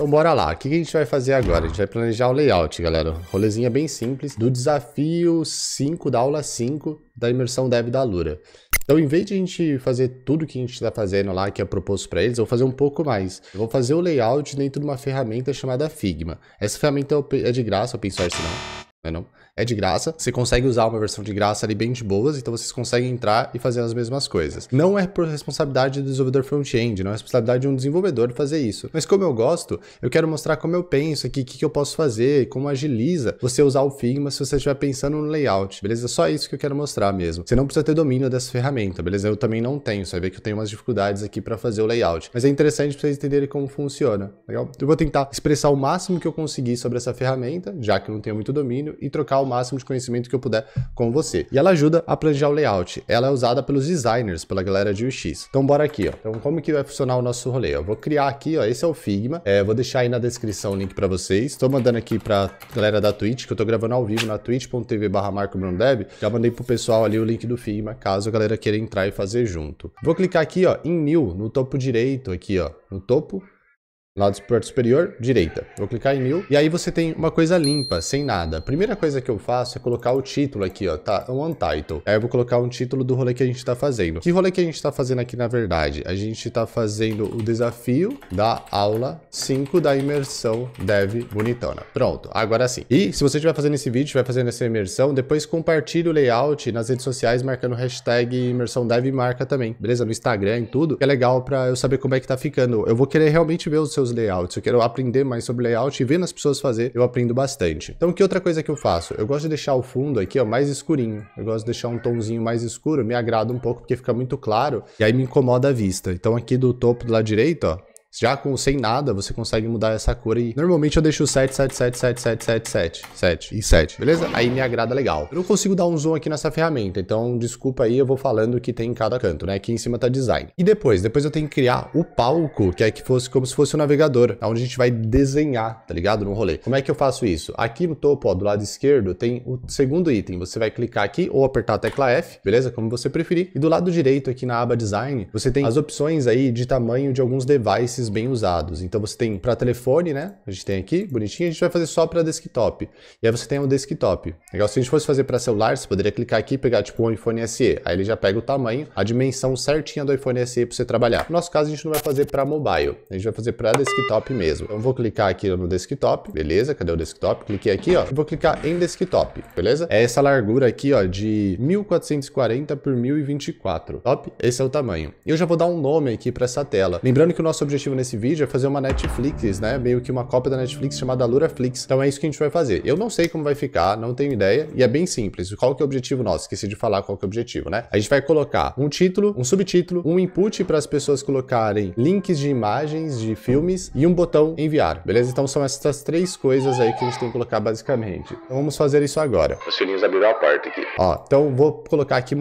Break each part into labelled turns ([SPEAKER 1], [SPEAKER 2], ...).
[SPEAKER 1] Então bora lá, o que a gente vai fazer agora? A gente vai planejar o layout, galera. Rolezinha bem simples do desafio 5 da aula 5 da imersão dev da Lura. Então, em vez de a gente fazer tudo que a gente está fazendo lá, que é proposto para eles, eu vou fazer um pouco mais. Eu vou fazer o layout dentro de uma ferramenta chamada Figma. Essa ferramenta é, é de graça, open source não, não é não? é de graça. Você consegue usar uma versão de graça ali bem de boas, então vocês conseguem entrar e fazer as mesmas coisas. Não é por responsabilidade do desenvolvedor front-end, não é responsabilidade de um desenvolvedor fazer isso. Mas como eu gosto, eu quero mostrar como eu penso aqui, o que, que eu posso fazer, como agiliza você usar o Figma se você estiver pensando no layout, beleza? Só isso que eu quero mostrar mesmo. Você não precisa ter domínio dessa ferramenta, beleza? Eu também não tenho, você vai ver que eu tenho umas dificuldades aqui para fazer o layout. Mas é interessante para vocês entenderem como funciona, legal? Então eu vou tentar expressar o máximo que eu conseguir sobre essa ferramenta, já que eu não tenho muito domínio, e trocar o máximo de conhecimento que eu puder com você. E ela ajuda a planejar o layout. Ela é usada pelos designers, pela galera de UX. Então bora aqui, ó. Então como que vai funcionar o nosso rolê? Eu vou criar aqui, ó, esse é o Figma. É, vou deixar aí na descrição o link para vocês. Estou mandando aqui para galera da Twitch, que eu tô gravando ao vivo na twitch.tv barra Já mandei pro pessoal ali o link do Figma, caso a galera queira entrar e fazer junto. Vou clicar aqui, ó, em New, no topo direito aqui, ó. No topo lado parte superior, direita. Vou clicar em mil e aí você tem uma coisa limpa, sem nada. A primeira coisa que eu faço é colocar o título aqui, ó, tá? Um untitled. Aí eu vou colocar um título do rolê que a gente tá fazendo. Que rolê que a gente tá fazendo aqui, na verdade? A gente tá fazendo o desafio da aula 5 da imersão Dev Bonitona. Pronto, agora sim. E se você estiver fazendo esse vídeo, estiver fazendo essa imersão, depois compartilhe o layout nas redes sociais, marcando hashtag imersão dev marca também, beleza? No Instagram e tudo, que é legal pra eu saber como é que tá ficando. Eu vou querer realmente ver os seus os layouts, eu quero aprender mais sobre layout e vendo as pessoas fazer, eu aprendo bastante. Então que outra coisa que eu faço? Eu gosto de deixar o fundo aqui ó, mais escurinho, eu gosto de deixar um tomzinho mais escuro, me agrada um pouco porque fica muito claro e aí me incomoda a vista. Então aqui do topo do lado direito, ó, já com sem nada, você consegue mudar essa cor aí. Normalmente eu deixo 7, 7, 7, 7, 7, 7, 7, 7 e 7, beleza? Aí me agrada legal. Eu não consigo dar um zoom aqui nessa ferramenta, então desculpa aí, eu vou falando o que tem em cada canto, né? Aqui em cima tá design. E depois, depois eu tenho que criar o palco, que é que fosse como se fosse um navegador, tá? onde a gente vai desenhar, tá ligado? No rolê. Como é que eu faço isso? Aqui no topo, ó, do lado esquerdo, tem o segundo item. Você vai clicar aqui ou apertar a tecla F, beleza? Como você preferir. E do lado direito, aqui na aba design, você tem as opções aí de tamanho de alguns devices bem usados. Então você tem para telefone, né? A gente tem aqui, bonitinho, a gente vai fazer só para desktop. E aí você tem o um desktop. Legal, se a gente fosse fazer para celular, você poderia clicar aqui e pegar tipo um iPhone SE. Aí ele já pega o tamanho, a dimensão certinha do iPhone SE para você trabalhar. No nosso caso, a gente não vai fazer para mobile, a gente vai fazer para desktop mesmo. Então vou clicar aqui no desktop, beleza? Cadê o desktop? Cliquei aqui, ó. Vou clicar em desktop, beleza? É essa largura aqui, ó, de 1440 por 1024. Top? Esse é o tamanho. Eu já vou dar um nome aqui para essa tela. Lembrando que o nosso objetivo objetivo nesse vídeo é fazer uma Netflix, né? Meio que uma cópia da Netflix chamada Luraflix. Então é isso que a gente vai fazer. Eu não sei como vai ficar, não tenho ideia, e é bem simples. Qual que é o objetivo nosso? Esqueci de falar qual que é o objetivo, né? A gente vai colocar um título, um subtítulo, um input para as pessoas colocarem links de imagens de filmes e um botão enviar, beleza? Então são essas três coisas aí que a gente tem que colocar basicamente. Então vamos fazer isso agora. Os filhinhos abriram a porta aqui. Ó, então vou colocar aqui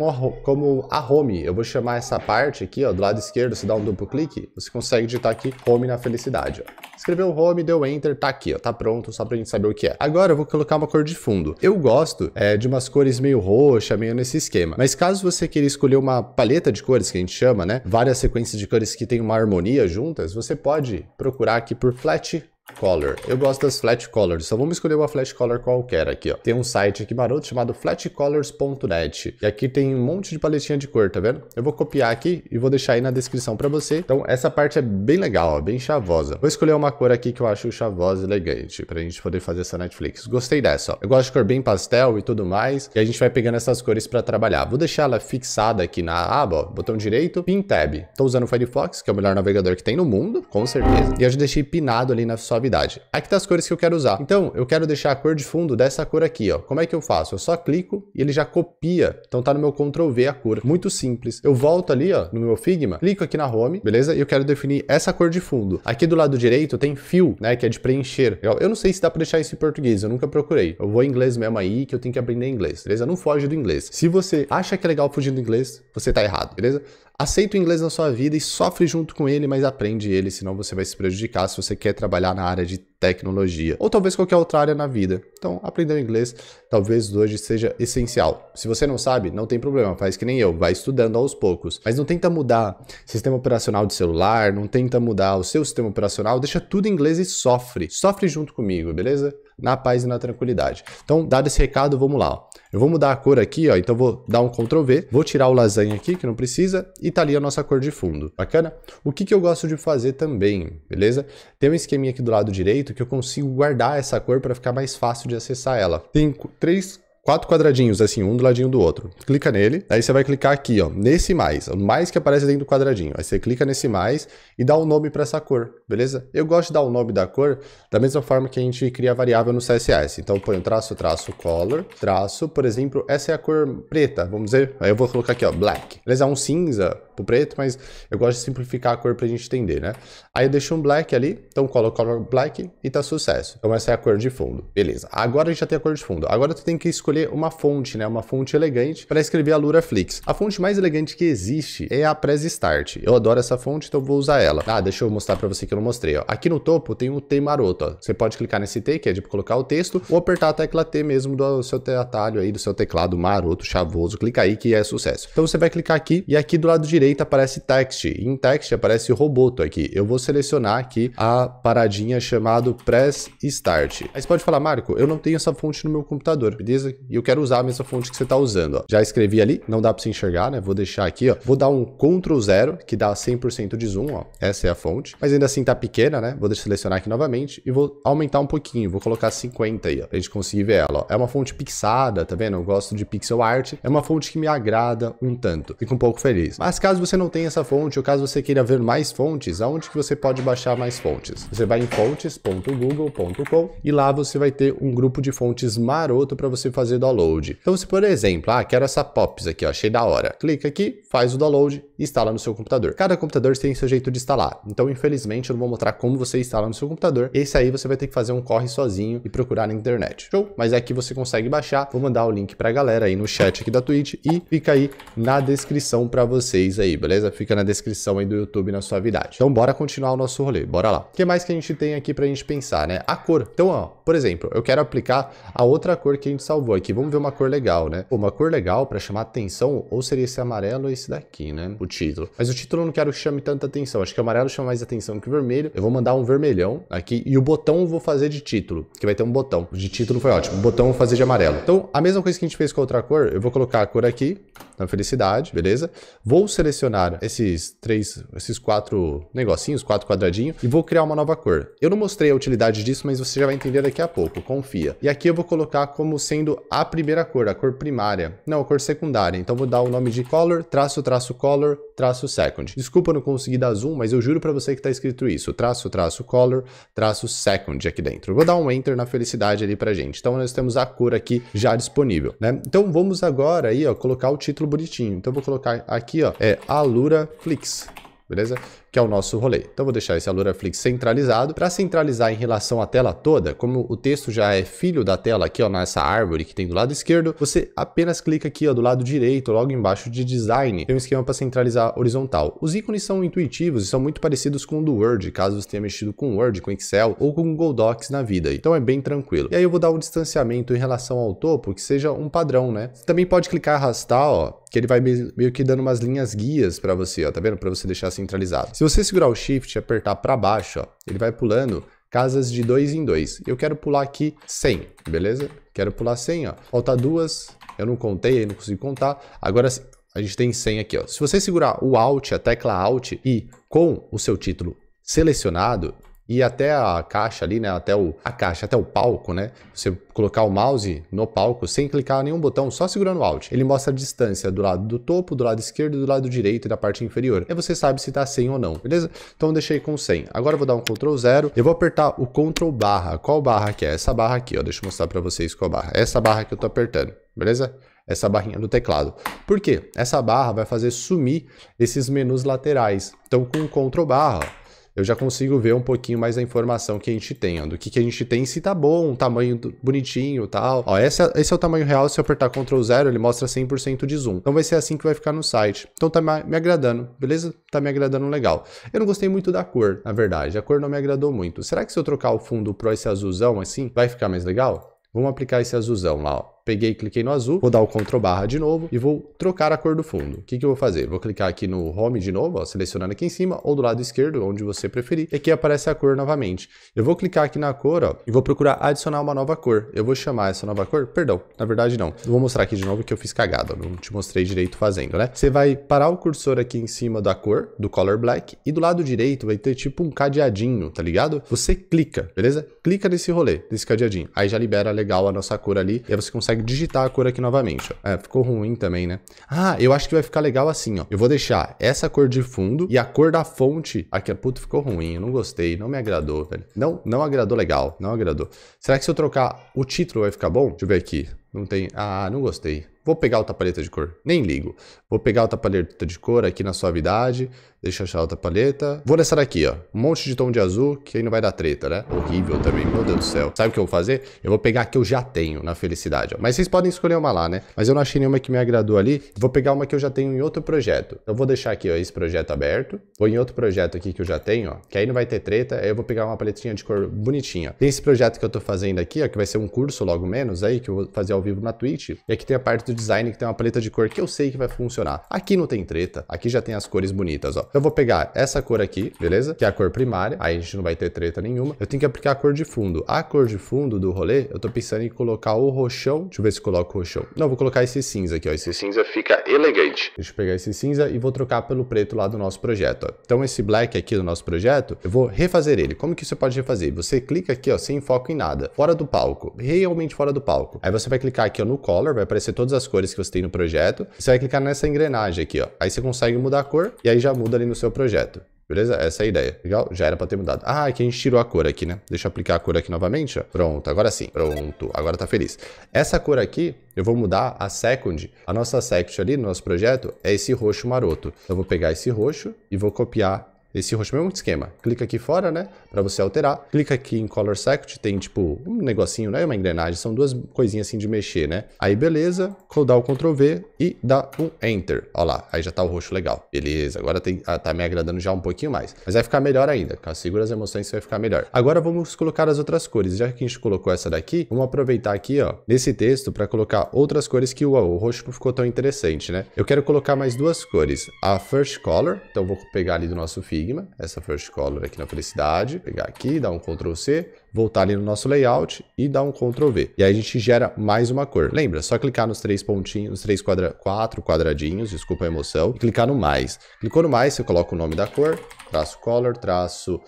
[SPEAKER 1] como a home. Eu vou chamar essa parte aqui, ó, do lado esquerdo, se dá um duplo clique, você consegue digitar aqui, home na felicidade, ó. Escreveu home, deu enter, tá aqui, ó, tá pronto, só pra gente saber o que é. Agora eu vou colocar uma cor de fundo. Eu gosto é, de umas cores meio roxa, meio nesse esquema, mas caso você queira escolher uma paleta de cores, que a gente chama, né, várias sequências de cores que tem uma harmonia juntas, você pode procurar aqui por flat Color. Eu gosto das flat colors, só vamos escolher uma flat color qualquer aqui, ó. Tem um site aqui maroto chamado flatcolors.net. E aqui tem um monte de paletinha de cor, tá vendo? Eu vou copiar aqui e vou deixar aí na descrição pra você. Então, essa parte é bem legal, ó, bem chavosa. Vou escolher uma cor aqui que eu acho chavosa elegante, pra gente poder fazer essa Netflix. Gostei dessa, ó. Eu gosto de cor bem pastel e tudo mais. E a gente vai pegando essas cores pra trabalhar. Vou deixar ela fixada aqui na aba, ó, botão direito, Pin Tab. Tô usando o Firefox, que é o melhor navegador que tem no mundo, com certeza. E eu já deixei pinado ali na sua suavidade. Aqui está as cores que eu quero usar. Então, eu quero deixar a cor de fundo dessa cor aqui, ó. Como é que eu faço? Eu só clico e ele já copia. Então tá no meu Ctrl V a cor. Muito simples. Eu volto ali, ó, no meu Figma, clico aqui na Home, beleza? E eu quero definir essa cor de fundo. Aqui do lado direito tem fill, né, que é de preencher. Eu, eu não sei se dá para deixar isso em português, eu nunca procurei. Eu vou em inglês mesmo aí, que eu tenho que aprender inglês, beleza? Não foge do inglês. Se você acha que é legal fugir do inglês, você tá errado, beleza? Aceita o inglês na sua vida e sofre junto com ele, mas aprende ele, senão você vai se prejudicar se você quer trabalhar na área de tecnologia ou talvez qualquer outra área na vida. Então, aprender o inglês talvez hoje seja essencial. Se você não sabe, não tem problema, faz que nem eu, vai estudando aos poucos. Mas não tenta mudar sistema operacional de celular, não tenta mudar o seu sistema operacional, deixa tudo em inglês e sofre. Sofre junto comigo, beleza? na paz e na tranquilidade. Então, dado esse recado, vamos lá. Eu vou mudar a cor aqui, ó. Então, vou dar um Ctrl V, vou tirar o lasanha aqui, que não precisa, e tá ali a nossa cor de fundo. Bacana? O que, que eu gosto de fazer também, beleza? Tem um esqueminha aqui do lado direito que eu consigo guardar essa cor para ficar mais fácil de acessar ela. Tem três quatro quadradinhos, assim, um do ladinho do outro. Clica nele, aí você vai clicar aqui, ó, nesse mais, o mais que aparece dentro do quadradinho. Aí você clica nesse mais e dá um nome para essa cor beleza? Eu gosto de dar o nome da cor da mesma forma que a gente cria a variável no CSS. Então, eu ponho traço, traço, color, traço, por exemplo, essa é a cor preta, vamos dizer. Aí eu vou colocar aqui, ó, black. Beleza, é um cinza pro preto, mas eu gosto de simplificar a cor pra gente entender, né? Aí eu deixo um black ali, então colo color black e tá sucesso. Então essa é a cor de fundo, beleza. Agora a gente já tem a cor de fundo. Agora tu tem que escolher uma fonte, né? Uma fonte elegante para escrever a Luraflix. A fonte mais elegante que existe é a Press Start. Eu adoro essa fonte, então vou usar ela. Ah, deixa eu mostrar pra você que eu eu não mostrei, ó. Aqui no topo tem o um T maroto, ó. Você pode clicar nesse T, que é de colocar o texto, ou apertar a tecla T mesmo do seu atalho aí, do seu teclado maroto, chavoso. Clica aí que é sucesso. Então você vai clicar aqui e aqui do lado direito aparece text. E em text aparece roboto aqui. Eu vou selecionar aqui a paradinha chamado press start. Aí você pode falar, Marco, eu não tenho essa fonte no meu computador, beleza? E eu quero usar a mesma fonte que você tá usando, ó. Já escrevi ali, não dá para se enxergar, né? Vou deixar aqui, ó. Vou dar um Ctrl 0, que dá 100% de zoom, ó. Essa é a fonte. Mas ainda assim tá pequena, né? Vou selecionar aqui novamente e vou aumentar um pouquinho. Vou colocar 50 aí, ó, pra gente conseguir ver ela. Ó. É uma fonte pixada, tá vendo? Eu gosto de pixel art. É uma fonte que me agrada um tanto. Fico um pouco feliz. Mas caso você não tenha essa fonte, ou caso você queira ver mais fontes, aonde que você pode baixar mais fontes? Você vai em fontes.google.com e lá você vai ter um grupo de fontes maroto para você fazer download. Então, se por exemplo, ah, quero essa Pops aqui, ó, achei da hora. Clica aqui, faz o download e instala no seu computador. Cada computador tem seu jeito de instalar. Então, infelizmente, eu eu vou mostrar como você instala no seu computador. Esse aí você vai ter que fazer um corre sozinho e procurar na internet. Show? Mas é que você consegue baixar. Vou mandar o link pra galera aí no chat aqui da Twitch e fica aí na descrição pra vocês aí, beleza? Fica na descrição aí do YouTube na suavidade. Então bora continuar o nosso rolê, bora lá. O que mais que a gente tem aqui pra gente pensar, né? A cor. Então, ó, por exemplo, eu quero aplicar a outra cor que a gente salvou aqui. Vamos ver uma cor legal, né? uma cor legal pra chamar atenção ou seria esse amarelo ou esse daqui, né? O título. Mas o título eu não quero que chame tanta atenção. Acho que o amarelo chama mais atenção que o vermelho vermelho. Eu vou mandar um vermelhão aqui e o botão eu vou fazer de título, que vai ter um botão. De título foi ótimo. O botão eu vou fazer de amarelo. Então, a mesma coisa que a gente fez com a outra cor, eu vou colocar a cor aqui, na felicidade, beleza? Vou selecionar esses três, esses quatro negocinhos, quatro quadradinhos, e vou criar uma nova cor. Eu não mostrei a utilidade disso, mas você já vai entender daqui a pouco, confia. E aqui eu vou colocar como sendo a primeira cor, a cor primária. Não, a cor secundária. Então vou dar o nome de color, traço, traço, color, traço second. Desculpa não conseguir dar zoom, mas eu juro para você que está escrito isso, traço, traço, color, traço second aqui dentro. Vou dar um enter na felicidade ali pra gente. Então nós temos a cor aqui já disponível, né? Então vamos agora aí, ó, colocar o título bonitinho. Então vou colocar aqui, ó, é Alura Flix, beleza? que é o nosso rolê. Então vou deixar esse Aluraflix centralizado. Para centralizar em relação à tela toda, como o texto já é filho da tela aqui ó, nessa árvore que tem do lado esquerdo, você apenas clica aqui ó, do lado direito, logo embaixo de design, tem um esquema para centralizar horizontal. Os ícones são intuitivos e são muito parecidos com o do Word, caso você tenha mexido com Word, com Excel ou com Google Docs na vida, então é bem tranquilo. E aí eu vou dar um distanciamento em relação ao topo que seja um padrão, né? Você também pode clicar e arrastar, ó, que ele vai meio que dando umas linhas guias para você, ó, tá vendo? Para você deixar centralizado. Se você segurar o Shift e apertar para baixo, ó, ele vai pulando casas de dois em dois. Eu quero pular aqui 100, beleza? Quero pular 100, ó. Falta duas, eu não contei, não consigo contar. Agora a gente tem 100 aqui, ó. Se você segurar o Alt, a tecla Alt e com o seu título selecionado, e até a caixa ali, né? Até o, a caixa, até o palco, né? Você colocar o mouse no palco sem clicar nenhum botão, só segurando o Alt. Ele mostra a distância do lado do topo, do lado esquerdo, do lado direito e da parte inferior. E você sabe se tá 100 ou não, beleza? Então eu deixei com 100. Agora eu vou dar um Ctrl 0. Eu vou apertar o Ctrl barra. Qual barra que é? Essa barra aqui, ó. Deixa eu mostrar pra vocês qual barra. É essa barra que eu tô apertando, beleza? essa barrinha do teclado. Por quê? Essa barra vai fazer sumir esses menus laterais. Então, com o Ctrl barra, eu já consigo ver um pouquinho mais da informação que a gente tem, ó, do que, que a gente tem, se tá bom, tamanho bonitinho e tal. Ó, esse é, esse é o tamanho real, se eu apertar Ctrl 0, ele mostra 100% de zoom. Então vai ser assim que vai ficar no site. Então tá me agradando, beleza? Tá me agradando legal. Eu não gostei muito da cor, na verdade, a cor não me agradou muito. Será que se eu trocar o fundo pro esse azulzão assim, vai ficar mais legal? Vamos aplicar esse azulzão lá, ó. Peguei, cliquei no azul, vou dar o Ctrl barra de novo e vou trocar a cor do fundo. O que, que eu vou fazer? Vou clicar aqui no Home de novo, ó, selecionando aqui em cima, ou do lado esquerdo, onde você preferir, e aqui aparece a cor novamente. Eu vou clicar aqui na cor ó, e vou procurar adicionar uma nova cor. Eu vou chamar essa nova cor, perdão, na verdade não. vou mostrar aqui de novo que eu fiz cagada, não te mostrei direito fazendo, né? Você vai parar o cursor aqui em cima da cor, do Color Black, e do lado direito vai ter tipo um cadeadinho, tá ligado? Você clica, beleza? Clica nesse rolê, nesse cadeadinho. Aí já libera legal a nossa cor ali, e aí você consegue consegue digitar a cor aqui novamente. Ó. É, ficou ruim também, né? Ah, eu acho que vai ficar legal assim, ó. Eu vou deixar essa cor de fundo e a cor da fonte aqui. Puto, ficou ruim, eu não gostei, não me agradou, velho. Não, não agradou legal, não agradou. Será que se eu trocar o título vai ficar bom? Deixa eu ver aqui. Não tem... Ah, não gostei. Vou pegar outra paleta de cor, nem ligo. Vou pegar outra paleta de cor aqui na suavidade, deixa eu achar outra paleta. Vou nessa daqui, ó, um monte de tom de azul, que aí não vai dar treta, né? Horrível também, meu Deus do céu. Sabe o que eu vou fazer? Eu vou pegar a que eu já tenho na felicidade, ó. Mas vocês podem escolher uma lá, né? Mas eu não achei nenhuma que me agradou ali. Vou pegar uma que eu já tenho em outro projeto. Eu vou deixar aqui, ó, esse projeto aberto. Vou em outro projeto aqui que eu já tenho, ó, que aí não vai ter treta. Aí eu vou pegar uma paletinha de cor bonitinha. Tem esse projeto que eu tô fazendo aqui, ó, que vai ser um curso logo menos aí, que eu vou fazer ao vivo na Twitch. E aqui tem a parte do design que tem uma paleta de cor que eu sei que vai funcionar. Aqui não tem treta, aqui já tem as cores bonitas, ó. Eu vou pegar essa cor aqui, beleza? Que é a cor primária, aí a gente não vai ter treta nenhuma. Eu tenho que aplicar a cor de fundo. A cor de fundo do rolê, eu tô pensando em colocar o roxão. Deixa eu ver se coloco o roxão. Não, vou colocar esse cinza aqui, ó. Esse cinza fica elegante. Deixa eu pegar esse cinza e vou trocar pelo preto lá do nosso projeto, ó. Então esse black aqui do nosso projeto, eu vou refazer ele. Como que você pode refazer? Você clica aqui, ó, sem foco em nada. Fora do palco. Realmente fora do palco. Aí você vai clicar aqui, ó, no color, vai aparecer todas as as cores que você tem no projeto. Você vai clicar nessa engrenagem aqui, ó. Aí você consegue mudar a cor e aí já muda ali no seu projeto. Beleza? Essa é a ideia. Legal? Já era pra ter mudado. Ah, aqui é a gente tirou a cor aqui, né? Deixa eu aplicar a cor aqui novamente. Ó. Pronto, agora sim. Pronto, agora tá feliz. Essa cor aqui, eu vou mudar a second. A nossa second ali no nosso projeto é esse roxo maroto. Eu vou pegar esse roxo e vou copiar esse roxo, é mesmo esquema. Clica aqui fora, né, para você alterar. Clica aqui em Color Select, tem tipo um negocinho, né, uma engrenagem, são duas coisinhas assim de mexer, né. Aí beleza, dá o Ctrl V e dá um Enter. Ó lá, aí já tá o roxo legal. Beleza, agora tem, ah, tá me agradando já um pouquinho mais. Mas vai ficar melhor ainda, segura as emoções vai ficar melhor. Agora vamos colocar as outras cores. Já que a gente colocou essa daqui, vamos aproveitar aqui, ó, nesse texto para colocar outras cores que o roxo não ficou tão interessante, né. Eu quero colocar mais duas cores. A First Color, então vou pegar ali do nosso fig Figma, essa First Color aqui na Felicidade, pegar aqui, dar um Ctrl C, voltar ali no nosso layout e dar um Ctrl V. E aí a gente gera mais uma cor. Lembra, só clicar nos três pontinhos, nos três quadra... quatro quadradinhos, desculpa a emoção, e clicar no mais. Clicou no mais, você coloca o nome da cor, traço color, traço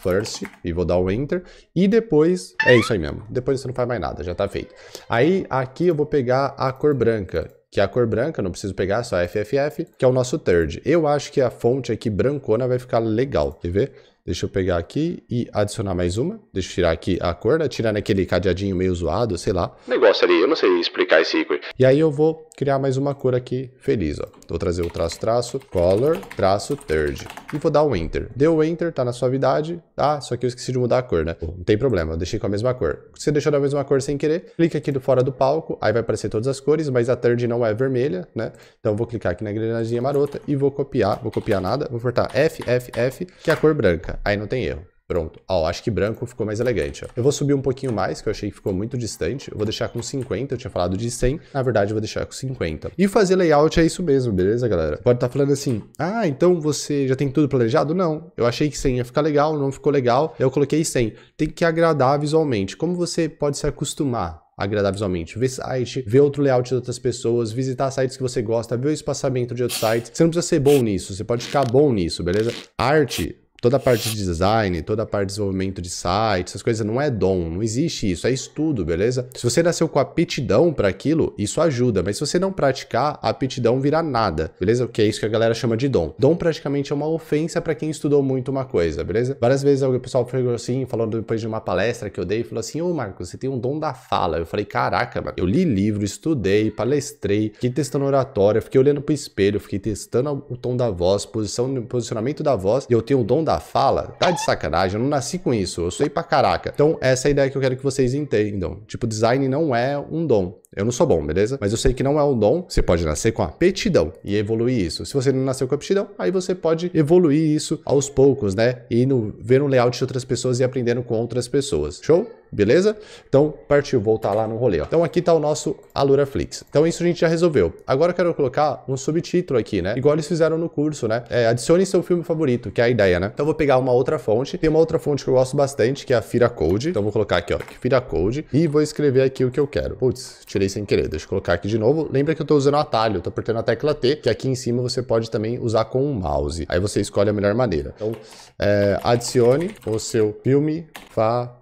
[SPEAKER 1] first e vou dar o enter e depois é isso aí mesmo. Depois você não faz mais nada, já tá feito. Aí aqui eu vou pegar a cor branca que é a cor branca, não preciso pegar, só FFF, que é o nosso third. Eu acho que a fonte aqui brancona vai ficar legal, quer ver? Deixa eu pegar aqui e adicionar mais uma. Deixa eu tirar aqui a cor, né? tirar naquele cadeadinho meio zoado, sei lá. Negócio ali, eu não sei explicar esse ícone. E aí eu vou criar mais uma cor aqui feliz, ó. Vou trazer o traço, traço, color, traço, third. E vou dar um enter. Deu o enter, tá na suavidade, Ah, Só que eu esqueci de mudar a cor, né? Não tem problema, eu deixei com a mesma cor. Você deixou da mesma cor sem querer, clica aqui do fora do palco, aí vai aparecer todas as cores, mas a third não é vermelha, né? Então eu vou clicar aqui na engrenaginha marota e vou copiar, vou copiar nada, vou cortar F, F, F, que é a cor branca branca, aí não tem erro. Pronto. Ó, oh, acho que branco ficou mais elegante. Ó. Eu vou subir um pouquinho mais, que eu achei que ficou muito distante. Eu vou deixar com 50, eu tinha falado de 100. Na verdade, eu vou deixar com 50. E fazer layout é isso mesmo, beleza, galera? Pode estar tá falando assim, ah, então você já tem tudo planejado? Não. Eu achei que 100 ia ficar legal, não ficou legal. Eu coloquei 100. Tem que agradar visualmente. Como você pode se acostumar agradar visualmente. Ver site, ver outro layout de outras pessoas, visitar sites que você gosta, ver o espaçamento de outros sites. Você não precisa ser bom nisso, você pode ficar bom nisso, beleza? Arte toda a parte de design, toda a parte de desenvolvimento de sites, essas coisas não é dom, não existe isso, é estudo, beleza? Se você nasceu com aptidão para aquilo, isso ajuda, mas se você não praticar, a aptidão virá nada, beleza? Que é isso que a galera chama de dom. Dom praticamente é uma ofensa para quem estudou muito uma coisa, beleza? Várias vezes o pessoal assim, falou assim, falando depois de uma palestra que eu dei, falou assim: "Ô, Marcos, você tem um dom da fala". Eu falei: "Caraca, mano, eu li livro, estudei, palestrei, fiquei testando oratória, fiquei olhando pro espelho, fiquei testando o tom da voz, posição, posicionamento da voz, e eu tenho o dom da da fala? Tá de sacanagem, eu não nasci com isso, eu sei pra caraca. Então, essa é a ideia que eu quero que vocês entendam. Tipo, design não é um dom. Eu não sou bom, beleza? Mas eu sei que não é um dom. Você pode nascer com aptidão e evoluir isso. Se você não nasceu com aptidão, aí você pode evoluir isso aos poucos, né? E no, ver um layout de outras pessoas e aprendendo com outras pessoas. Show? beleza? Então, partiu voltar lá no rolê. Ó. Então, aqui está o nosso Aluraflix. Então, isso a gente já resolveu. Agora, eu quero colocar um subtítulo aqui, né? Igual eles fizeram no curso, né? É, adicione seu filme favorito, que é a ideia, né? Então, eu vou pegar uma outra fonte. Tem uma outra fonte que eu gosto bastante, que é a Fira Code. Então, vou colocar aqui, ó, Fira Code. E vou escrever aqui o que eu quero. Putz, tirei sem querer. Deixa eu colocar aqui de novo. Lembra que eu estou usando o atalho. Estou apertando a tecla T, que aqui em cima você pode também usar com o um mouse. Aí você escolhe a melhor maneira. Então, é, adicione o seu filme favorito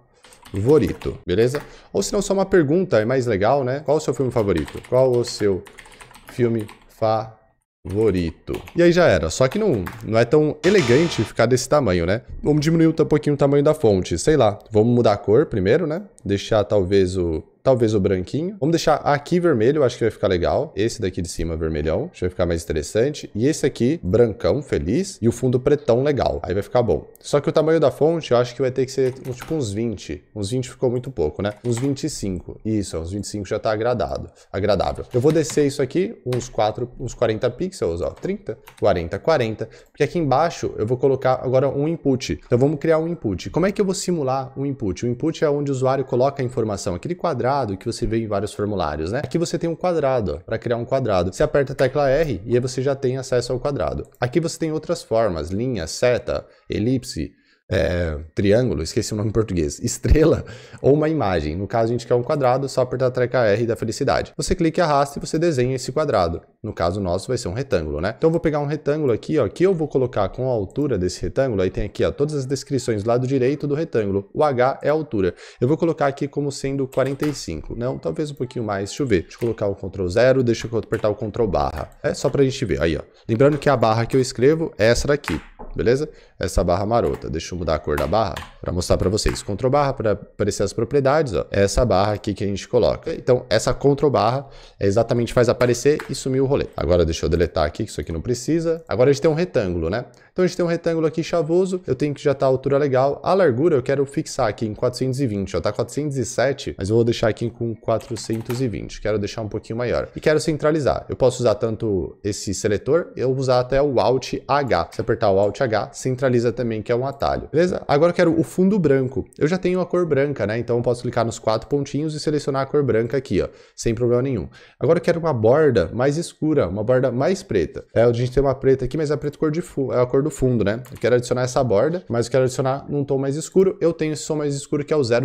[SPEAKER 1] favorito, beleza? Ou se não, só uma pergunta, é mais legal, né? Qual o seu filme favorito? Qual o seu filme favorito? E aí já era, só que não, não é tão elegante ficar desse tamanho, né? Vamos diminuir um pouquinho o tamanho da fonte, sei lá. Vamos mudar a cor primeiro, né? Deixar talvez o talvez o branquinho. Vamos deixar aqui vermelho, acho que vai ficar legal. Esse daqui de cima vermelhão, acho que vai ficar mais interessante. E esse aqui brancão, feliz. E o fundo pretão legal, aí vai ficar bom. Só que o tamanho da fonte eu acho que vai ter que ser tipo uns 20. Uns 20 ficou muito pouco, né? Uns 25. Isso, uns 25 já tá agradado, agradável. Eu vou descer isso aqui uns 4, uns 40 pixels, ó. 30, 40, 40. Porque aqui embaixo eu vou colocar agora um input. Então vamos criar um input. Como é que eu vou simular um input? O input é onde o usuário coloca a informação. Aquele quadrado quadrado que você vê em vários formulários, né? Aqui você tem um quadrado, para criar um quadrado. Você aperta a tecla R e aí você já tem acesso ao quadrado. Aqui você tem outras formas, linha, seta, elipse, é, triângulo, esqueci o nome em português, estrela ou uma imagem. No caso, a gente quer um quadrado, só apertar a tecla R da felicidade. Você clica e arrasta e você desenha esse quadrado. No caso nosso, vai ser um retângulo, né? Então, eu vou pegar um retângulo aqui, ó, que eu vou colocar com a altura desse retângulo. Aí tem aqui, ó, todas as descrições do lado direito do retângulo. O H é a altura. Eu vou colocar aqui como sendo 45. Não, talvez um pouquinho mais. Deixa eu ver. Deixa eu colocar o Ctrl 0, deixa eu apertar o Ctrl barra. É só pra gente ver. Aí, ó. Lembrando que a barra que eu escrevo é essa daqui beleza? Essa barra marota. Deixa eu mudar a cor da barra para mostrar para vocês. Ctrl barra para aparecer as propriedades, ó. É essa barra aqui que a gente coloca. Então, essa Ctrl barra é exatamente faz aparecer e sumir o rolê. Agora deixa eu deletar aqui, que isso aqui não precisa. Agora a gente tem um retângulo, né? Então a gente tem um retângulo aqui chavoso, eu tenho que já estar tá a altura legal. A largura eu quero fixar aqui em 420, ó, tá 407, mas eu vou deixar aqui com 420, quero deixar um pouquinho maior. E quero centralizar. Eu posso usar tanto esse seletor, eu vou usar até o Alt H. Se apertar o Alt H, centraliza também, que é um atalho, beleza? Agora eu quero o fundo branco. Eu já tenho a cor branca, né? Então eu posso clicar nos quatro pontinhos e selecionar a cor branca aqui, ó, sem problema nenhum. Agora eu quero uma borda mais escura, uma borda mais preta. É, a gente tem uma preta aqui, mas é a preta cor de fundo, é a cor do fundo, né? Eu quero adicionar essa borda, mas eu quero adicionar num tom mais escuro. Eu tenho esse som mais escuro que é o 000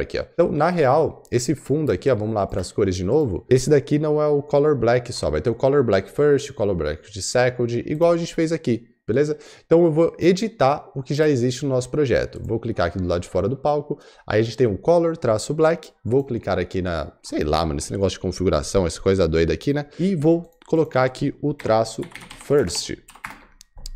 [SPEAKER 1] aqui, ó. Então, na real, esse fundo aqui, ó, vamos lá para as cores de novo. Esse daqui não é o color black só, vai ter o color black first, o color black de second, igual a gente fez aqui beleza? Então eu vou editar o que já existe no nosso projeto. Vou clicar aqui do lado de fora do palco, aí a gente tem um color, traço black, vou clicar aqui na, sei lá, mano, esse negócio de configuração, essa coisa doida aqui, né? E vou colocar aqui o traço first,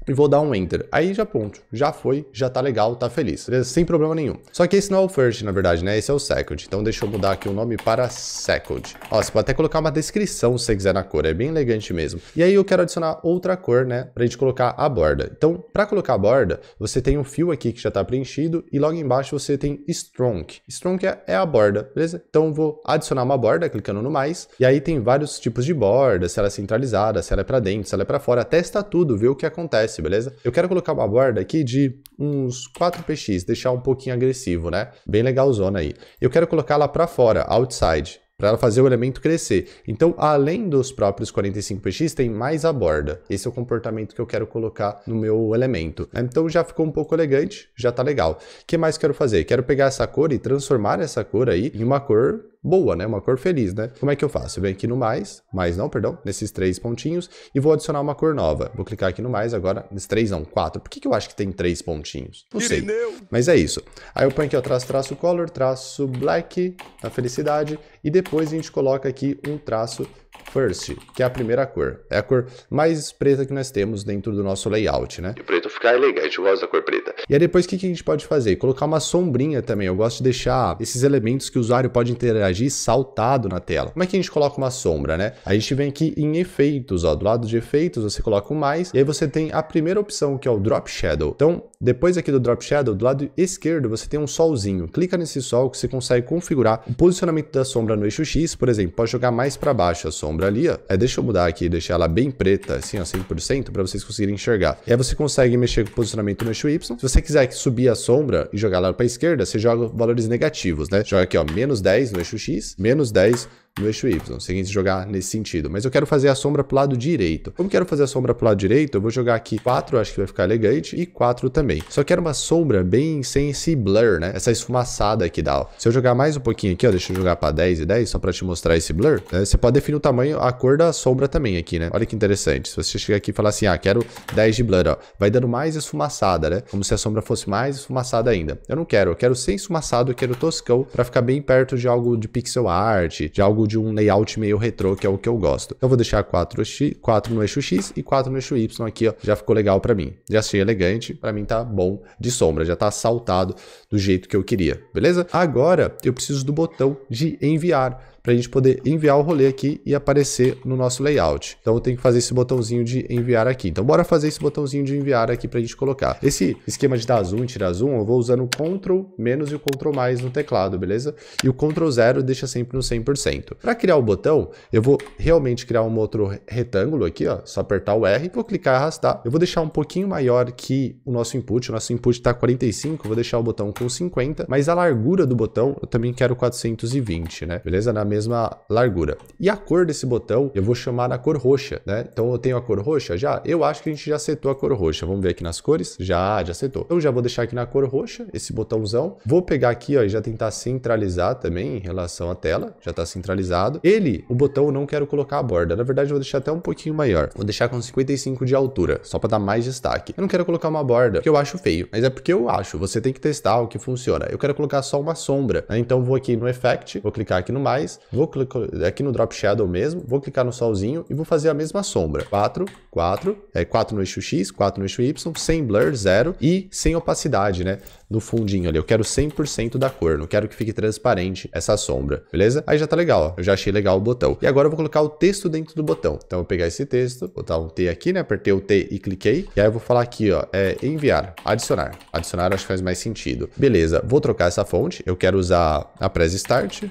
[SPEAKER 1] e vou dar um enter. Aí já ponto, já foi, já tá legal, tá feliz, beleza? Sem problema nenhum. Só que esse não é o first, na verdade, né? Esse é o second. Então deixa eu mudar aqui o nome para second. Ó, você pode até colocar uma descrição se você quiser na cor, é bem elegante mesmo. E aí eu quero adicionar outra cor, né, pra gente colocar a borda. Então, para colocar a borda, você tem um fio aqui que já tá preenchido e logo embaixo você tem strong. Strong é, é a borda, beleza? Então eu vou adicionar uma borda clicando no mais. E aí tem vários tipos de borda, se ela é centralizada, se ela é para dentro, se ela é para fora, testa tudo, vê o que acontece beleza? Eu quero colocar uma borda aqui de uns 4px, deixar um pouquinho agressivo, né? Bem legalzona aí. Eu quero colocar lá para fora, outside, para ela fazer o elemento crescer. Então, além dos próprios 45px, tem mais a borda. Esse é o comportamento que eu quero colocar no meu elemento. Então, já ficou um pouco elegante, já tá legal. O que mais quero fazer? Quero pegar essa cor e transformar essa cor aí em uma cor boa, né? Uma cor feliz, né? Como é que eu faço? Eu venho aqui no mais, mais não, perdão, nesses três pontinhos e vou adicionar uma cor nova. Vou clicar aqui no mais agora, nesses três não, quatro. Por que, que eu acho que tem três pontinhos? Não sei. Mas é isso. Aí eu ponho aqui, ó, traço, traço, color, traço, black, na felicidade. E depois a gente coloca aqui um traço First, que é a primeira cor. É a cor mais preta que nós temos dentro do nosso layout, né? E o preto ficar elegante, eu gosto da cor preta. E aí depois o que, que a gente pode fazer? Colocar uma sombrinha também. Eu gosto de deixar esses elementos que o usuário pode interagir saltado na tela. Como é que a gente coloca uma sombra, né? A gente vem aqui em efeitos, ó. Do lado de efeitos, você coloca o mais. E aí você tem a primeira opção, que é o Drop Shadow. Então, depois aqui do Drop Shadow, do lado esquerdo você tem um solzinho. Clica nesse sol que você consegue configurar o posicionamento da sombra no eixo X, por exemplo. Pode jogar mais para baixo a sombra ali, ó. É, deixa eu mudar aqui, deixar ela bem preta, assim, ó, 100%, para vocês conseguirem enxergar. E aí você consegue mexer com o posicionamento no eixo Y. Se você quiser subir a sombra e jogar ela para esquerda, você joga valores negativos, né? Joga aqui, ó, menos 10 no eixo X, menos 10 no eixo Y. Seguinte, jogar nesse sentido. Mas eu quero fazer a sombra para o lado direito. Como quero fazer a sombra para o lado direito, eu vou jogar aqui 4, acho que vai ficar elegante, e 4 também. Só quero uma sombra bem sem esse blur, né? Essa esfumaçada aqui dá. Se eu jogar mais um pouquinho aqui, ó, deixa eu jogar para 10 e 10, só para te mostrar esse blur. Né? Você pode definir o tamanho, a cor da sombra também aqui, né? Olha que interessante. Se você chegar aqui e falar assim, ah, quero 10 de blur, ó, vai dando mais esfumaçada, né? Como se a sombra fosse mais esfumaçada ainda. Eu não quero, eu quero sem esfumaçado, eu quero toscão, para ficar bem perto de algo de pixel art, de algo algo de um layout meio retrô, que é o que eu gosto. Eu vou deixar 4, x, 4 no eixo X e 4 no eixo Y aqui, ó. Já ficou legal para mim. Já achei elegante, para mim tá bom de sombra, já tá saltado do jeito que eu queria, beleza? Agora eu preciso do botão de enviar para a gente poder enviar o rolê aqui e aparecer no nosso layout. Então eu tenho que fazer esse botãozinho de enviar aqui. Então bora fazer esse botãozinho de enviar aqui para a gente colocar. Esse esquema de dar zoom e tirar zoom, eu vou usando o Ctrl menos e o Ctrl mais no teclado, beleza? E o Ctrl zero deixa sempre no 100%. Para criar o botão, eu vou realmente criar um outro retângulo aqui, ó, só apertar o R, vou clicar e arrastar. Eu vou deixar um pouquinho maior que o nosso input, o nosso input está 45, vou deixar o botão com 50, mas a largura do botão eu também quero 420, né? Beleza? Na mesma largura. E a cor desse botão eu vou chamar na cor roxa, né? Então eu tenho a cor roxa já? Eu acho que a gente já setou a cor roxa. Vamos ver aqui nas cores? Já, já setou. Então, eu já vou deixar aqui na cor roxa esse botãozão. Vou pegar aqui ó, e já tentar centralizar também em relação à tela. Já está centralizado. Ele, o botão eu não quero colocar a borda. Na verdade eu vou deixar até um pouquinho maior. Vou deixar com 55 de altura, só para dar mais destaque. Eu não quero colocar uma borda, porque eu acho feio. Mas é porque eu acho. Você tem que testar o que funciona. Eu quero colocar só uma sombra. Né? Então vou aqui no Effect, vou clicar aqui no mais. Vou clicar aqui no Drop Shadow mesmo, vou clicar no solzinho e vou fazer a mesma sombra. 4, 4, é 4 no eixo X, 4 no eixo Y, sem blur, 0 e sem opacidade, né? No fundinho ali, eu quero 100% da cor, não quero que fique transparente essa sombra, beleza? Aí já tá legal, ó, eu já achei legal o botão. E agora eu vou colocar o texto dentro do botão. Então eu vou pegar esse texto, botar um T aqui, né? Apertei o T e cliquei. E aí eu vou falar aqui, ó, é enviar, adicionar. Adicionar acho que faz mais sentido. Beleza, vou trocar essa fonte, eu quero usar a Press Start,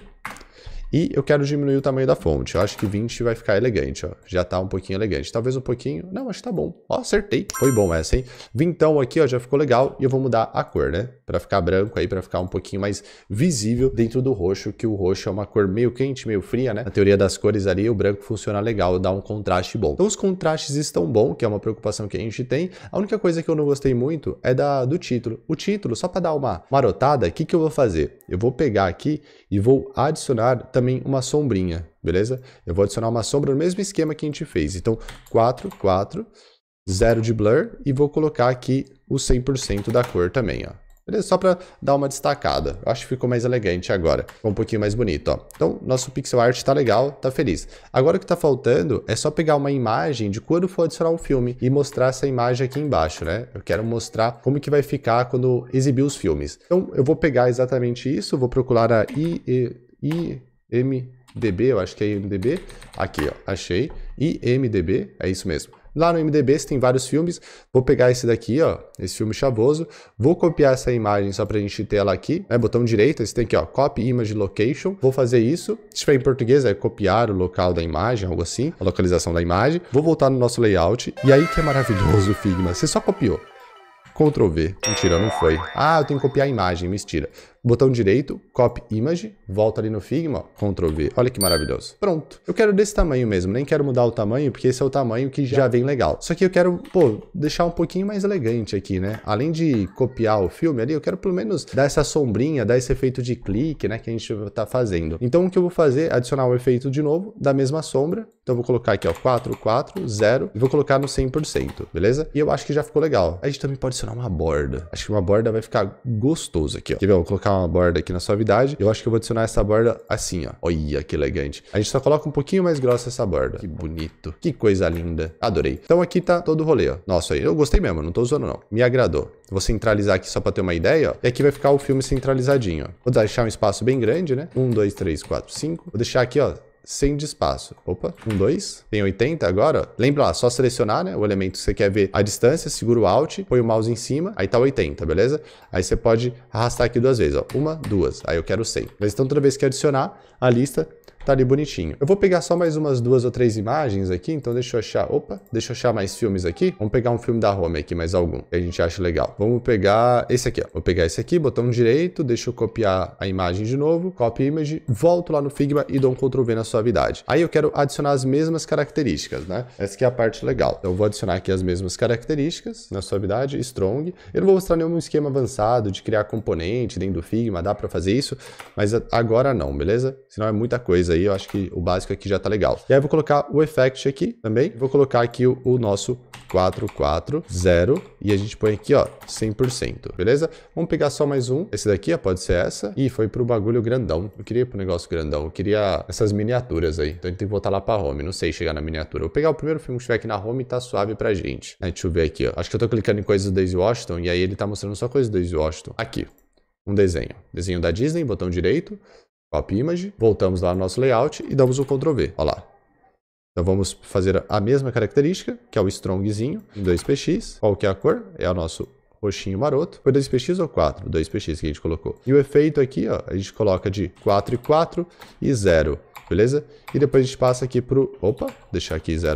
[SPEAKER 1] e eu quero diminuir o tamanho da fonte. Eu acho que 20 vai ficar elegante, ó. Já tá um pouquinho elegante. Talvez um pouquinho... Não, acho que tá bom. Ó, acertei. Foi bom essa, hein? Vintão aqui, ó, já ficou legal. E eu vou mudar a cor, né? Pra ficar branco aí, pra ficar um pouquinho mais visível dentro do roxo, que o roxo é uma cor meio quente, meio fria, né? Na teoria das cores ali, o branco funciona legal, dá um contraste bom. Então os contrastes estão bons, que é uma preocupação que a gente tem. A única coisa que eu não gostei muito é da, do título. O título, só pra dar uma marotada, o que que eu vou fazer? Eu vou pegar aqui e vou adicionar também uma sombrinha, beleza? Eu vou adicionar uma sombra no mesmo esquema que a gente fez. Então, 4, 4, 0 de blur e vou colocar aqui o 100% da cor também, ó. Beleza? Só para dar uma destacada. Eu acho que ficou mais elegante agora. Ficou um pouquinho mais bonito, ó. Então, nosso pixel art tá legal, tá feliz. Agora o que tá faltando é só pegar uma imagem de quando for adicionar um filme e mostrar essa imagem aqui embaixo, né? Eu quero mostrar como que vai ficar quando exibir os filmes. Então, eu vou pegar exatamente isso, vou procurar a IMDB, eu acho que é IMDB. Aqui, ó, achei. IMDB, é isso mesmo. Lá no MDB você tem vários filmes. Vou pegar esse daqui, ó, esse filme chavoso. Vou copiar essa imagem só pra gente ter ela aqui, É Botão direito, você tem aqui, ó, copy image location. Vou fazer isso. Se tiver em português é copiar o local da imagem, algo assim, a localização da imagem. Vou voltar no nosso layout. E aí que é maravilhoso o Figma, você só copiou. Ctrl V. Mentira, não foi. Ah, eu tenho que copiar a imagem, mentira botão direito, copy image, volta ali no Figma, Ctrl V. Olha que maravilhoso. Pronto. Eu quero desse tamanho mesmo, nem quero mudar o tamanho, porque esse é o tamanho que já vem legal. Só que eu quero, pô, deixar um pouquinho mais elegante aqui, né? Além de copiar o filme ali, eu quero pelo menos dar essa sombrinha, dar esse efeito de clique, né, que a gente tá fazendo. Então o que eu vou fazer é adicionar o um efeito de novo, da mesma sombra. Então eu vou colocar aqui, ó, 4, 4, 0 e vou colocar no 100%, beleza? E eu acho que já ficou legal. A gente também pode adicionar uma borda. Acho que uma borda vai ficar gostoso aqui, ó. Quer ver? Eu vou colocar colocar uma borda aqui na suavidade. Eu acho que eu vou adicionar essa borda assim, ó. Olha que elegante. A gente só coloca um pouquinho mais grossa essa borda. Que bonito. Que coisa linda. Adorei. Então aqui tá todo o rolê, ó. Nossa, eu gostei mesmo, não tô usando não. Me agradou. Vou centralizar aqui só pra ter uma ideia, ó. E aqui vai ficar o filme centralizadinho, ó. Vou deixar um espaço bem grande, né? Um, dois, três, quatro, cinco. Vou deixar aqui, ó, 100 de espaço. Opa, um, dois. Tem 80 agora, Lembra lá, só selecionar, né, o elemento que você quer ver a distância, segura o Alt, põe o mouse em cima, aí tá 80, beleza? Aí você pode arrastar aqui duas vezes, ó. Uma, duas. Aí eu quero 100. Mas então toda vez que adicionar a lista, Tá ali bonitinho. Eu vou pegar só mais umas duas ou três imagens aqui, então deixa eu achar... Opa, deixa eu achar mais filmes aqui. Vamos pegar um filme da Home aqui, mais algum, que a gente acha legal. Vamos pegar esse aqui, ó. Vou pegar esse aqui, botão direito, deixa eu copiar a imagem de novo, copy image, volto lá no Figma e dou um Ctrl V na suavidade. Aí eu quero adicionar as mesmas características, né? Essa aqui é a parte legal. Então eu vou adicionar aqui as mesmas características, na suavidade, strong. Eu não vou mostrar nenhum esquema avançado de criar componente dentro do Figma, dá para fazer isso, mas agora não, beleza? Senão é muita coisa aí, eu acho que o básico aqui já tá legal. E aí eu vou colocar o effect aqui também, vou colocar aqui o, o nosso 440 e a gente põe aqui, ó, 100%, beleza? Vamos pegar só mais um, esse daqui, ó, pode ser essa. e foi pro bagulho grandão, eu queria ir pro negócio grandão, eu queria essas miniaturas aí. Então a gente tem que voltar lá pra home, não sei chegar na miniatura. vou pegar o primeiro filme que estiver aqui na home e tá suave pra gente. Aí, deixa eu ver aqui, ó. Acho que eu tô clicando em coisas do Daisy Washington e aí ele tá mostrando só coisas do Daisy Washington. Aqui, um desenho. Desenho da Disney, botão direito. Copy image, voltamos lá no nosso layout e damos o Ctrl V. Olha lá. Então vamos fazer a mesma característica, que é o strongzinho, em 2px. Qual que é a cor? É o nosso roxinho maroto. Foi 2px ou 4? 2px que a gente colocou. E o efeito aqui, ó, a gente coloca de 4 e 4 e 0 beleza? E depois a gente passa aqui pro... Opa, deixar aqui 000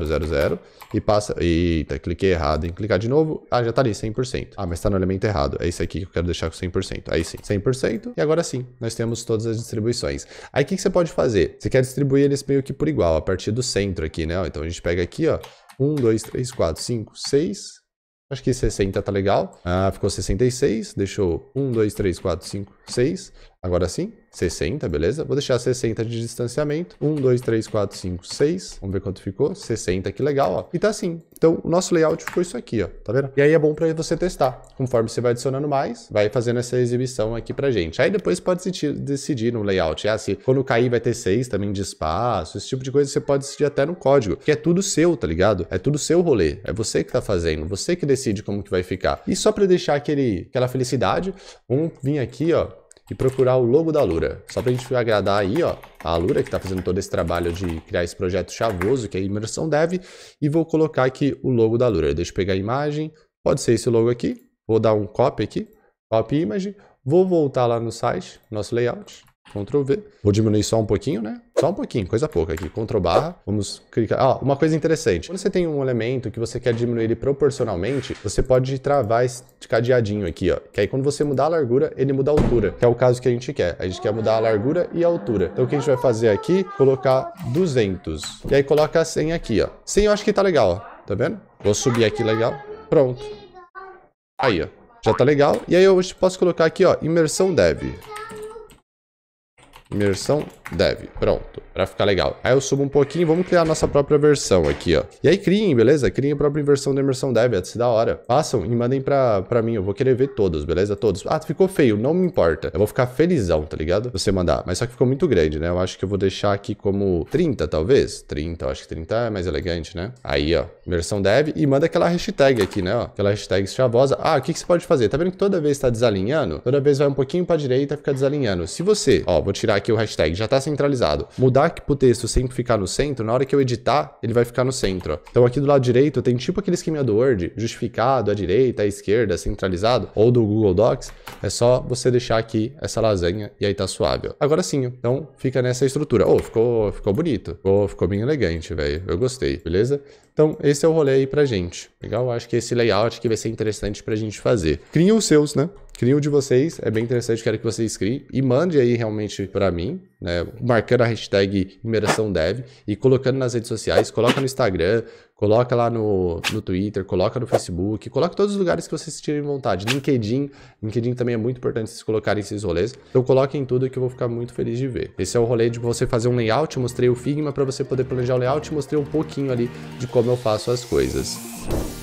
[SPEAKER 1] e passa... Eita, cliquei errado em clicar de novo. Ah, já tá ali, 100%. Ah, mas tá no elemento errado. É isso aqui que eu quero deixar com 100%. Aí sim, 100%. E agora sim, nós temos todas as distribuições. Aí o que, que você pode fazer? Você quer distribuir eles meio que por igual, a partir do centro aqui, né? Então a gente pega aqui, ó, 1, 2, 3, 4, 5, 6... Acho que 60 tá legal. Ah, ficou 66. Deixou 1, 2, 3, 4, 5, 6. Agora sim. 60, beleza? Vou deixar 60 de distanciamento. 1, 2, 3, 4, 5, 6. Vamos ver quanto ficou. 60, que legal, ó. E tá assim. Então, o nosso layout ficou isso aqui, ó. Tá vendo? E aí é bom para você testar. Conforme você vai adicionando mais, vai fazendo essa exibição aqui pra gente. Aí depois pode decidir no layout. É assim quando cair vai ter 6 também de espaço, esse tipo de coisa você pode decidir até no código, que é tudo seu, tá ligado? É tudo seu rolê. É você que tá fazendo, você que decide como que vai ficar. E só para deixar aquele, aquela felicidade, vamos vir aqui, ó, e procurar o logo da Lura. Só para a gente agradar aí, ó, a Lura que está fazendo todo esse trabalho de criar esse projeto chavoso que é a Imersão Dev e vou colocar aqui o logo da Lura. Deixa eu pegar a imagem, pode ser esse logo aqui, vou dar um copy aqui, copy image, vou voltar lá no site, nosso layout, Ctrl V. Vou diminuir só um pouquinho, né? Só um pouquinho, coisa pouca aqui. Ctrl barra, vamos clicar. Ah, uma coisa interessante. Quando você tem um elemento que você quer diminuir ele proporcionalmente, você pode travar esse cadeadinho aqui, ó. Que aí quando você mudar a largura, ele muda a altura, que é o caso que a gente quer. A gente quer mudar a largura e a altura. Então o que a gente vai fazer aqui, colocar 200. E aí coloca 100 aqui, ó. 100 eu acho que tá legal, ó. Tá vendo? Vou subir aqui legal. Pronto. Aí, ó. Já tá legal. E aí eu posso colocar aqui, ó, imersão dev. Imersão dev. Pronto, pra ficar legal. Aí eu subo um pouquinho, vamos criar nossa própria versão aqui, ó. E aí criem, beleza? Criem a própria versão da imersão dev, é ser da hora. Façam e mandem pra, pra mim, eu vou querer ver todos, beleza? Todos. Ah, ficou feio, não me importa. Eu vou ficar felizão, tá ligado? Você mandar. Mas só que ficou muito grande, né? Eu acho que eu vou deixar aqui como 30, talvez. 30, eu acho que 30 é mais elegante, né? Aí, ó, imersão dev e manda aquela hashtag aqui, né? Ó, aquela hashtag chavosa. Ah, o que, que você pode fazer? Tá vendo que toda vez tá desalinhando? Toda vez vai um pouquinho pra direita e fica desalinhando. Se você, ó, vou tirar tirar aqui o hashtag, já tá centralizado. Mudar aqui pro texto sempre ficar no centro, na hora que eu editar, ele vai ficar no centro. Ó. Então aqui do lado direito tem tipo aquele esquema do Word, justificado, à direita, à esquerda, centralizado, ou do Google Docs, é só você deixar aqui essa lasanha e aí tá suave. Ó. Agora sim, então fica nessa estrutura. Oh, ficou, ficou bonito. Oh, ficou bem elegante, velho. Eu gostei, beleza? Então, esse é o rolê aí pra gente. Legal? Acho que esse layout aqui vai ser interessante pra gente fazer. Cria os seus, né? Crio de vocês, é bem interessante, quero que vocês criem e mande aí realmente para mim, né, marcando a hashtag imersão dev e colocando nas redes sociais, coloca no Instagram, coloca lá no, no Twitter, coloca no Facebook, coloca todos os lugares que vocês tirem vontade. LinkedIn, LinkedIn também é muito importante vocês colocarem esses rolês. Então coloquem tudo que eu vou ficar muito feliz de ver. Esse é o rolê de você fazer um layout, mostrei o Figma para você poder planejar o layout, mostrei um pouquinho ali de como eu faço as coisas.